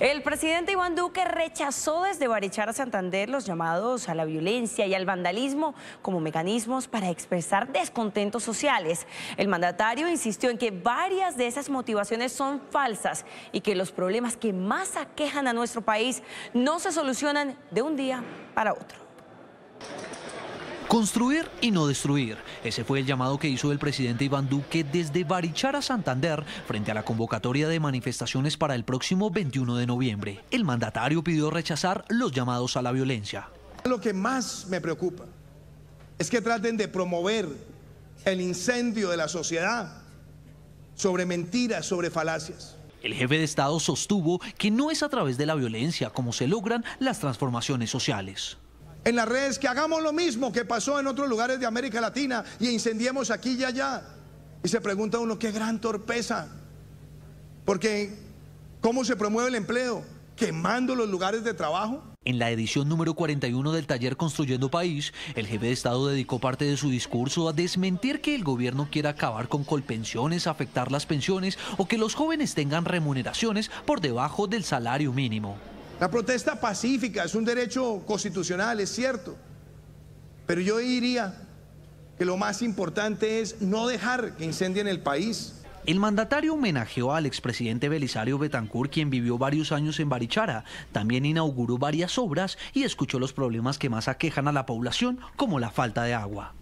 El presidente Iván Duque rechazó desde Barichara Santander los llamados a la violencia y al vandalismo como mecanismos para expresar descontentos sociales. El mandatario insistió en que varias de esas motivaciones son falsas y que los problemas que más aquejan a nuestro país no se solucionan de un día para otro. Construir y no destruir. Ese fue el llamado que hizo el presidente Iván Duque desde Barichara, Santander, frente a la convocatoria de manifestaciones para el próximo 21 de noviembre. El mandatario pidió rechazar los llamados a la violencia. Lo que más me preocupa es que traten de promover el incendio de la sociedad sobre mentiras, sobre falacias. El jefe de Estado sostuvo que no es a través de la violencia como se logran las transformaciones sociales en las redes que hagamos lo mismo que pasó en otros lugares de América Latina y incendiemos aquí y allá. Y se pregunta uno, qué gran torpeza. Porque, ¿cómo se promueve el empleo? ¿Quemando los lugares de trabajo? En la edición número 41 del taller Construyendo País, el jefe de Estado dedicó parte de su discurso a desmentir que el gobierno quiera acabar con colpensiones, afectar las pensiones o que los jóvenes tengan remuneraciones por debajo del salario mínimo. La protesta pacífica es un derecho constitucional, es cierto. Pero yo diría que lo más importante es no dejar que incendien el país. El mandatario homenajeó al expresidente Belisario Betancourt, quien vivió varios años en Barichara. También inauguró varias obras y escuchó los problemas que más aquejan a la población, como la falta de agua.